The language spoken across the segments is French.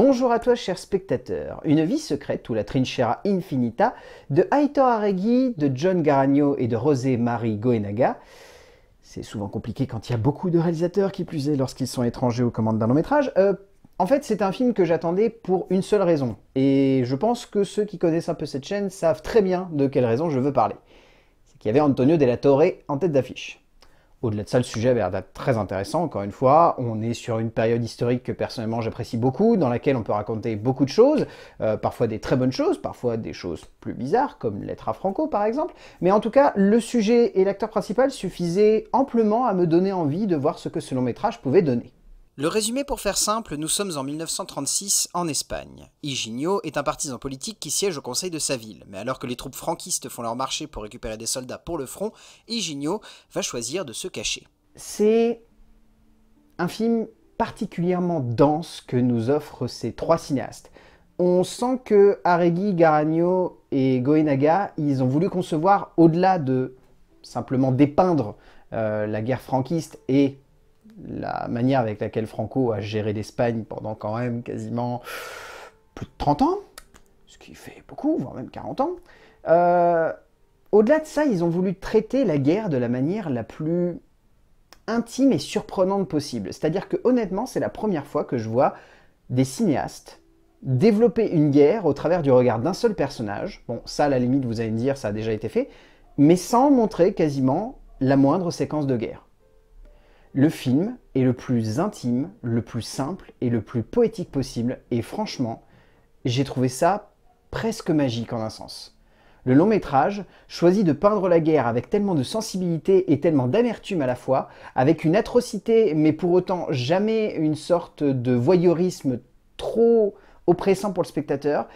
Bonjour à toi, cher spectateur. Une vie secrète ou la Trinchera Infinita de Aitor Aregui, de John Garagno et de Rosé Marie Goenaga. C'est souvent compliqué quand il y a beaucoup de réalisateurs qui plus est lorsqu'ils sont étrangers aux commandes d'un long métrage. Euh, en fait, c'est un film que j'attendais pour une seule raison. Et je pense que ceux qui connaissent un peu cette chaîne savent très bien de quelle raison je veux parler. C'est qu'il y avait Antonio Della Torre en tête d'affiche. Au-delà de ça, le sujet avait l'air d'être très intéressant, encore une fois. On est sur une période historique que personnellement j'apprécie beaucoup, dans laquelle on peut raconter beaucoup de choses, euh, parfois des très bonnes choses, parfois des choses plus bizarres, comme l'être à Franco par exemple. Mais en tout cas, le sujet et l'acteur principal suffisaient amplement à me donner envie de voir ce que ce long métrage pouvait donner. Le résumé pour faire simple, nous sommes en 1936 en Espagne. Iginio est un partisan politique qui siège au conseil de sa ville, mais alors que les troupes franquistes font leur marché pour récupérer des soldats pour le front, Iginio va choisir de se cacher. C'est un film particulièrement dense que nous offrent ces trois cinéastes. On sent que Aregui, Garagno et Goenaga, ils ont voulu concevoir au-delà de simplement dépeindre euh, la guerre franquiste et la manière avec laquelle Franco a géré l'Espagne pendant quand même quasiment plus de 30 ans, ce qui fait beaucoup, voire même 40 ans, euh, au-delà de ça, ils ont voulu traiter la guerre de la manière la plus intime et surprenante possible. C'est-à-dire que honnêtement, c'est la première fois que je vois des cinéastes développer une guerre au travers du regard d'un seul personnage. Bon, ça, à la limite, vous allez me dire, ça a déjà été fait, mais sans montrer quasiment la moindre séquence de guerre. Le film est le plus intime, le plus simple et le plus poétique possible, et franchement, j'ai trouvé ça presque magique en un sens. Le long métrage choisit de peindre la guerre avec tellement de sensibilité et tellement d'amertume à la fois, avec une atrocité mais pour autant jamais une sorte de voyeurisme trop oppressant pour le spectateur.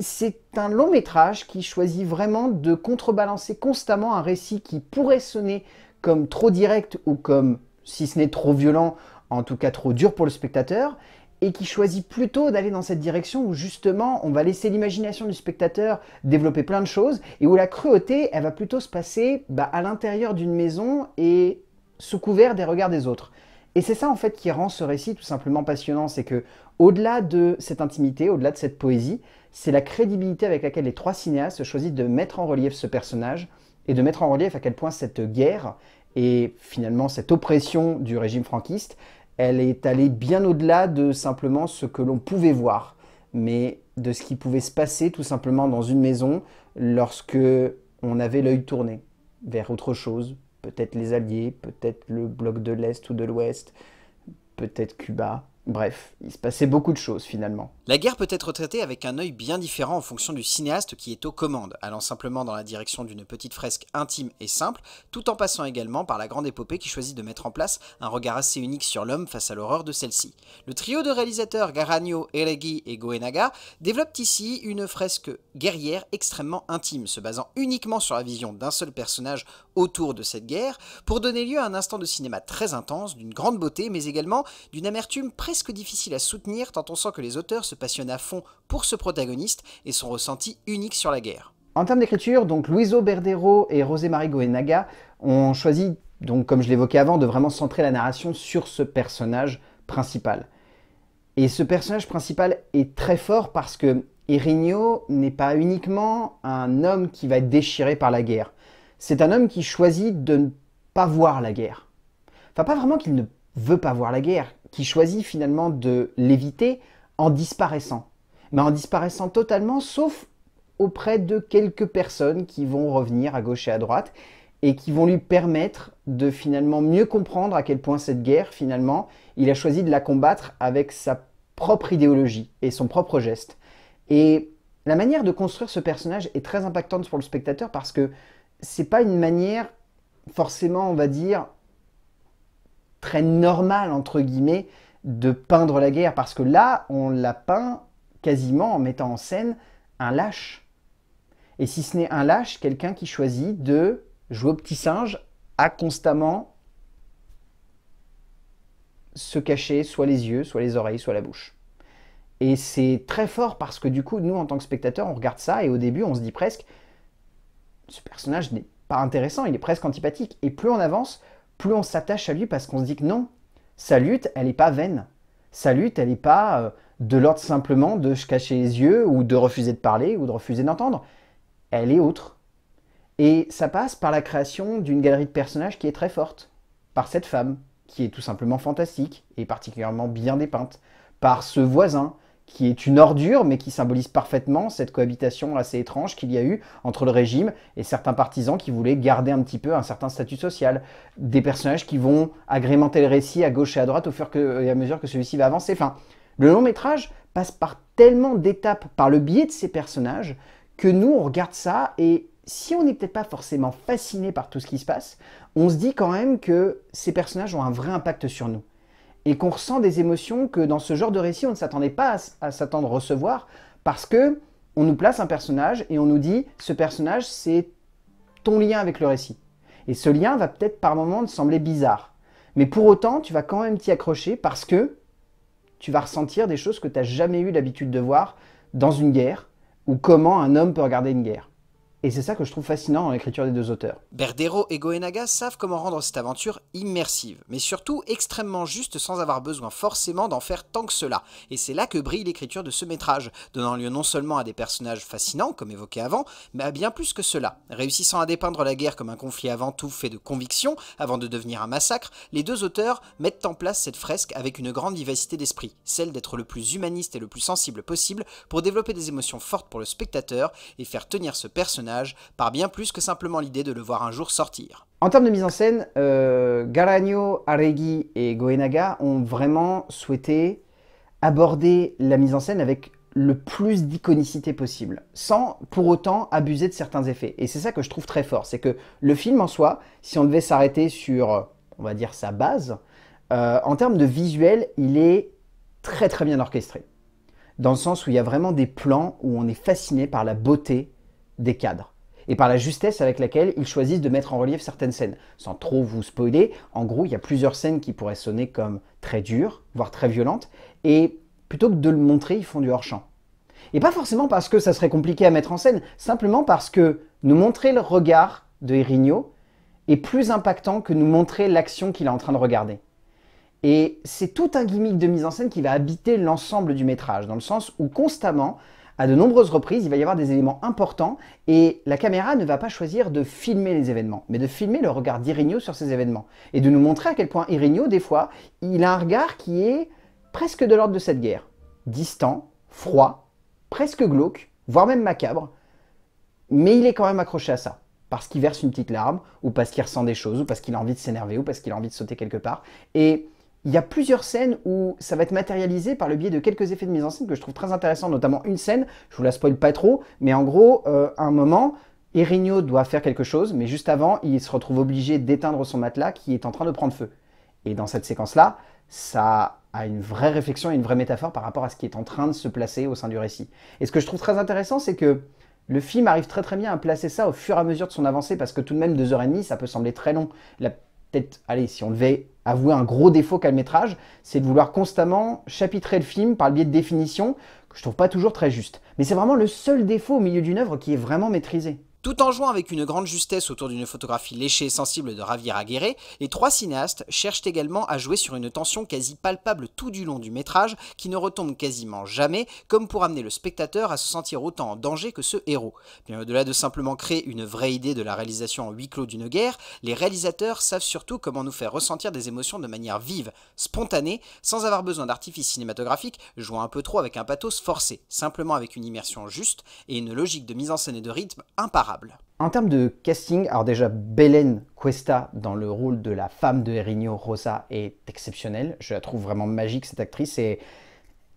C'est un long métrage qui choisit vraiment de contrebalancer constamment un récit qui pourrait sonner comme trop direct ou comme si ce n'est trop violent, en tout cas trop dur pour le spectateur, et qui choisit plutôt d'aller dans cette direction où justement on va laisser l'imagination du spectateur développer plein de choses, et où la cruauté, elle va plutôt se passer bah, à l'intérieur d'une maison et sous couvert des regards des autres. Et c'est ça en fait qui rend ce récit tout simplement passionnant, c'est que au-delà de cette intimité, au-delà de cette poésie, c'est la crédibilité avec laquelle les trois cinéastes choisissent de mettre en relief ce personnage et de mettre en relief à quel point cette guerre et finalement, cette oppression du régime franquiste, elle est allée bien au-delà de simplement ce que l'on pouvait voir, mais de ce qui pouvait se passer tout simplement dans une maison lorsque on avait l'œil tourné vers autre chose, peut-être les Alliés, peut-être le bloc de l'Est ou de l'Ouest, peut-être Cuba. Bref, il se passait beaucoup de choses finalement. La guerre peut être traitée avec un œil bien différent en fonction du cinéaste qui est aux commandes, allant simplement dans la direction d'une petite fresque intime et simple, tout en passant également par la grande épopée qui choisit de mettre en place un regard assez unique sur l'homme face à l'horreur de celle-ci. Le trio de réalisateurs Garagno, Eregui et Goenaga développent ici une fresque guerrière extrêmement intime, se basant uniquement sur la vision d'un seul personnage autour de cette guerre, pour donner lieu à un instant de cinéma très intense, d'une grande beauté, mais également d'une amertume presque difficile à soutenir tant on sent que les auteurs se passionne à fond pour ce protagoniste et son ressenti unique sur la guerre. En termes d'écriture, donc Luiso Berdero et Marie Goenaga ont choisi, donc comme je l'évoquais avant, de vraiment centrer la narration sur ce personnage principal. Et ce personnage principal est très fort parce que Irigno n'est pas uniquement un homme qui va être déchiré par la guerre. C'est un homme qui choisit de ne pas voir la guerre. Enfin, pas vraiment qu'il ne veut pas voir la guerre, qui choisit finalement de l'éviter en disparaissant. Mais en disparaissant totalement, sauf auprès de quelques personnes qui vont revenir à gauche et à droite et qui vont lui permettre de finalement mieux comprendre à quel point cette guerre, finalement, il a choisi de la combattre avec sa propre idéologie et son propre geste. Et la manière de construire ce personnage est très impactante pour le spectateur parce que c'est pas une manière forcément, on va dire, très normale entre guillemets de peindre la guerre, parce que là, on la peint quasiment en mettant en scène un lâche. Et si ce n'est un lâche, quelqu'un qui choisit de jouer au petit singe à constamment se cacher soit les yeux, soit les oreilles, soit la bouche. Et c'est très fort parce que du coup, nous, en tant que spectateurs, on regarde ça et au début, on se dit presque, ce personnage n'est pas intéressant, il est presque antipathique. Et plus on avance, plus on s'attache à lui parce qu'on se dit que non, sa lutte, elle n'est pas vaine. Sa lutte, elle n'est pas euh, de l'ordre simplement de se cacher les yeux ou de refuser de parler ou de refuser d'entendre. Elle est autre. Et ça passe par la création d'une galerie de personnages qui est très forte, par cette femme, qui est tout simplement fantastique et particulièrement bien dépeinte, par ce voisin qui est une ordure, mais qui symbolise parfaitement cette cohabitation assez étrange qu'il y a eu entre le régime et certains partisans qui voulaient garder un petit peu un certain statut social. Des personnages qui vont agrémenter le récit à gauche et à droite au fur et à mesure que celui-ci va avancer. Enfin, le long métrage passe par tellement d'étapes, par le biais de ces personnages, que nous, on regarde ça et si on n'est peut-être pas forcément fasciné par tout ce qui se passe, on se dit quand même que ces personnages ont un vrai impact sur nous et qu'on ressent des émotions que dans ce genre de récit, on ne s'attendait pas à, s'attendre à recevoir, parce que on nous place un personnage et on nous dit ce personnage, c'est ton lien avec le récit. Et ce lien va peut-être par moments te sembler bizarre. Mais pour autant, tu vas quand même t'y accrocher parce que tu vas ressentir des choses que tu n'as jamais eu l'habitude de voir dans une guerre ou comment un homme peut regarder une guerre. Et c'est ça que je trouve fascinant dans l'écriture des deux auteurs. Berdero et Goenaga savent comment rendre cette aventure immersive, mais surtout extrêmement juste sans avoir besoin forcément d'en faire tant que cela. Et c'est là que brille l'écriture de ce métrage, donnant lieu non seulement à des personnages fascinants, comme évoqué avant, mais à bien plus que cela. Réussissant à dépeindre la guerre comme un conflit avant tout fait de conviction, avant de devenir un massacre, les deux auteurs mettent en place cette fresque avec une grande vivacité d'esprit, celle d'être le plus humaniste et le plus sensible possible pour développer des émotions fortes pour le spectateur et faire tenir ce personnage par bien plus que simplement l'idée de le voir un jour sortir. En termes de mise en scène, euh, Garagno, et Goenaga ont vraiment souhaité aborder la mise en scène avec le plus d'iconicité possible, sans pour autant abuser de certains effets. Et c'est ça que je trouve très fort, c'est que le film en soi, si on devait s'arrêter sur, on va dire, sa base, euh, en termes de visuel, il est très très bien orchestré. Dans le sens où il y a vraiment des plans où on est fasciné par la beauté des cadres et par la justesse avec laquelle ils choisissent de mettre en relief certaines scènes. Sans trop vous spoiler, en gros, il y a plusieurs scènes qui pourraient sonner comme très dures, voire très violentes, et plutôt que de le montrer, ils font du hors-champ. Et pas forcément parce que ça serait compliqué à mettre en scène, simplement parce que nous montrer le regard de Erigno est plus impactant que nous montrer l'action qu'il est en train de regarder. Et c'est tout un gimmick de mise en scène qui va habiter l'ensemble du métrage, dans le sens où constamment, à de nombreuses reprises, il va y avoir des éléments importants et la caméra ne va pas choisir de filmer les événements, mais de filmer le regard d'Irigno sur ces événements et de nous montrer à quel point Irigno, des fois, il a un regard qui est presque de l'ordre de cette guerre. Distant, froid, presque glauque, voire même macabre, mais il est quand même accroché à ça parce qu'il verse une petite larme, ou parce qu'il ressent des choses, ou parce qu'il a envie de s'énerver, ou parce qu'il a envie de sauter quelque part. Et il y a plusieurs scènes où ça va être matérialisé par le biais de quelques effets de mise en scène que je trouve très intéressants, notamment une scène, je vous la spoil pas trop, mais en gros, euh, à un moment, Erigno doit faire quelque chose, mais juste avant, il se retrouve obligé d'éteindre son matelas qui est en train de prendre feu. Et dans cette séquence-là, ça a une vraie réflexion et une vraie métaphore par rapport à ce qui est en train de se placer au sein du récit. Et ce que je trouve très intéressant, c'est que le film arrive très très bien à placer ça au fur et à mesure de son avancée, parce que tout de même, deux heures et demie, ça peut sembler très long. La peut-être, allez, si on devait avouer un gros défaut qu'a le métrage, c'est de vouloir constamment chapitrer le film par le biais de définitions que je trouve pas toujours très juste. Mais c'est vraiment le seul défaut au milieu d'une œuvre qui est vraiment maîtrisé. Tout en jouant avec une grande justesse autour d'une photographie léchée et sensible de Javier Aguirre, les trois cinéastes cherchent également à jouer sur une tension quasi palpable tout du long du métrage, qui ne retombe quasiment jamais, comme pour amener le spectateur à se sentir autant en danger que ce héros. Bien au-delà de simplement créer une vraie idée de la réalisation en huis clos d'une guerre, les réalisateurs savent surtout comment nous faire ressentir des émotions de manière vive, spontanée, sans avoir besoin d'artifice cinématographique, jouant un peu trop avec un pathos forcé, simplement avec une immersion juste et une logique de mise en scène et de rythme imparable. En termes de casting, alors déjà Belen Cuesta dans le rôle de la femme de Erinio Rosa est exceptionnelle. Je la trouve vraiment magique cette actrice et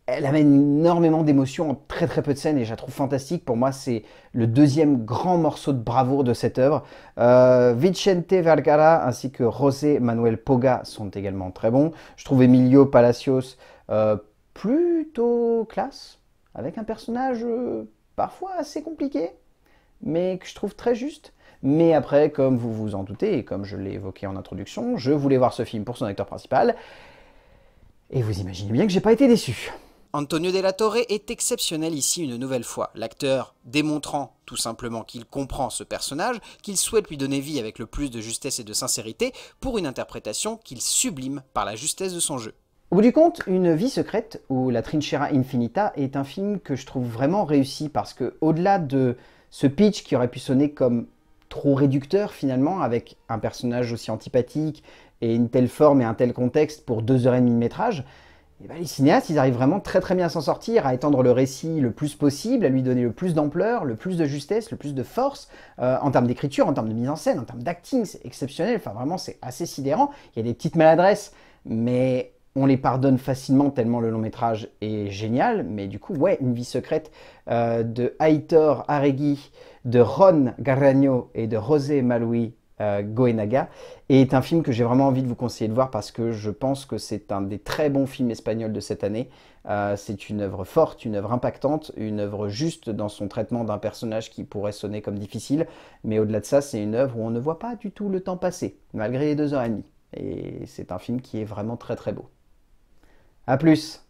elle amène énormément d'émotions en très très peu de scènes et je la trouve fantastique. Pour moi, c'est le deuxième grand morceau de bravoure de cette œuvre. Euh, Vicente Vergara ainsi que José Manuel Poga sont également très bons. Je trouve Emilio Palacios euh, plutôt classe, avec un personnage euh, parfois assez compliqué, mais que je trouve très juste. Mais après, comme vous vous en doutez, et comme je l'ai évoqué en introduction, je voulais voir ce film pour son acteur principal, et vous imaginez bien que j'ai pas été déçu. Antonio Della Torre est exceptionnel ici une nouvelle fois, l'acteur démontrant tout simplement qu'il comprend ce personnage, qu'il souhaite lui donner vie avec le plus de justesse et de sincérité pour une interprétation qu'il sublime par la justesse de son jeu. Au bout du compte, Une vie secrète ou La Trinchera Infinita est un film que je trouve vraiment réussi parce que, au-delà de ce pitch qui aurait pu sonner comme trop réducteur finalement, avec un personnage aussi antipathique et une telle forme et un tel contexte pour deux heures et demie de métrage, eh ben, les cinéastes, ils arrivent vraiment très très bien à s'en sortir, à étendre le récit le plus possible, à lui donner le plus d'ampleur, le plus de justesse, le plus de force, euh, en termes d'écriture, en termes de mise en scène, en termes d'acting, c'est exceptionnel, enfin vraiment c'est assez sidérant. Il y a des petites maladresses, mais on les pardonne facilement tellement le long métrage est génial, mais du coup, ouais, Une vie secrète euh, de Aitor Aregui, de Ron Garagno et de José Maloui euh, Goenaga, est un film que j'ai vraiment envie de vous conseiller de voir parce que je pense que c'est un des très bons films espagnols de cette année. Euh, c'est une œuvre forte, une œuvre impactante, une œuvre juste dans son traitement d'un personnage qui pourrait sonner comme difficile, mais au-delà de ça, c'est une œuvre où on ne voit pas du tout le temps passer, malgré les deux heures et demie. Et c'est un film qui est vraiment très très beau. A plus